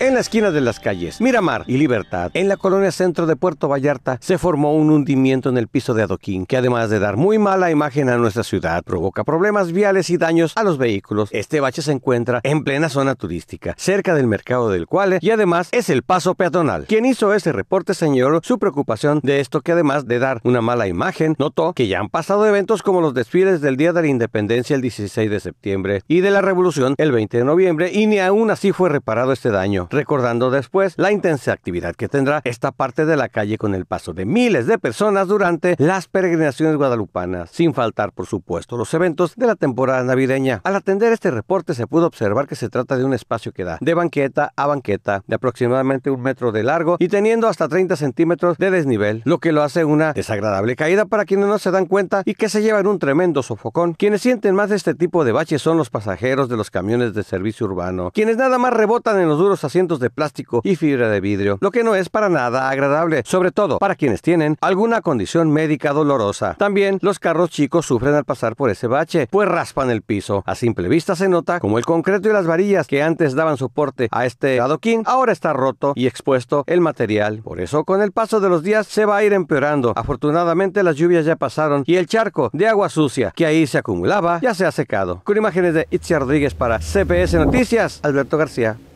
en la esquina de las calles Miramar y Libertad, en la colonia centro de Puerto Vallarta, se formó un hundimiento en el piso de adoquín que además de dar muy mala imagen a nuestra ciudad, provoca problemas viales y daños a los vehículos. Este bache se encuentra en plena zona turística, cerca del mercado del cual y además es el paso peatonal. Quien hizo ese reporte señor? su preocupación de esto que además de dar una mala imagen, notó que ya han pasado eventos como los desfiles del Día de la Independencia el 16 de septiembre y de la Revolución el 20 de noviembre y ni aún así fue reparado este daño recordando después la intensa actividad que tendrá esta parte de la calle con el paso de miles de personas durante las peregrinaciones guadalupanas, sin faltar por supuesto los eventos de la temporada navideña. Al atender este reporte se pudo observar que se trata de un espacio que da de banqueta a banqueta de aproximadamente un metro de largo y teniendo hasta 30 centímetros de desnivel, lo que lo hace una desagradable caída para quienes no se dan cuenta y que se llevan un tremendo sofocón. Quienes sienten más este tipo de baches son los pasajeros de los camiones de servicio urbano, quienes nada más rebotan en los duros asientos de plástico y fibra de vidrio, lo que no es para nada agradable, sobre todo para quienes tienen alguna condición médica dolorosa. También los carros chicos sufren al pasar por ese bache, pues raspan el piso. A simple vista se nota como el concreto y las varillas que antes daban soporte a este adoquín ahora está roto y expuesto el material. Por eso con el paso de los días se va a ir empeorando. Afortunadamente las lluvias ya pasaron y el charco de agua sucia que ahí se acumulaba ya se ha secado. Con imágenes de Itziar Rodríguez para CPS Noticias, Alberto García.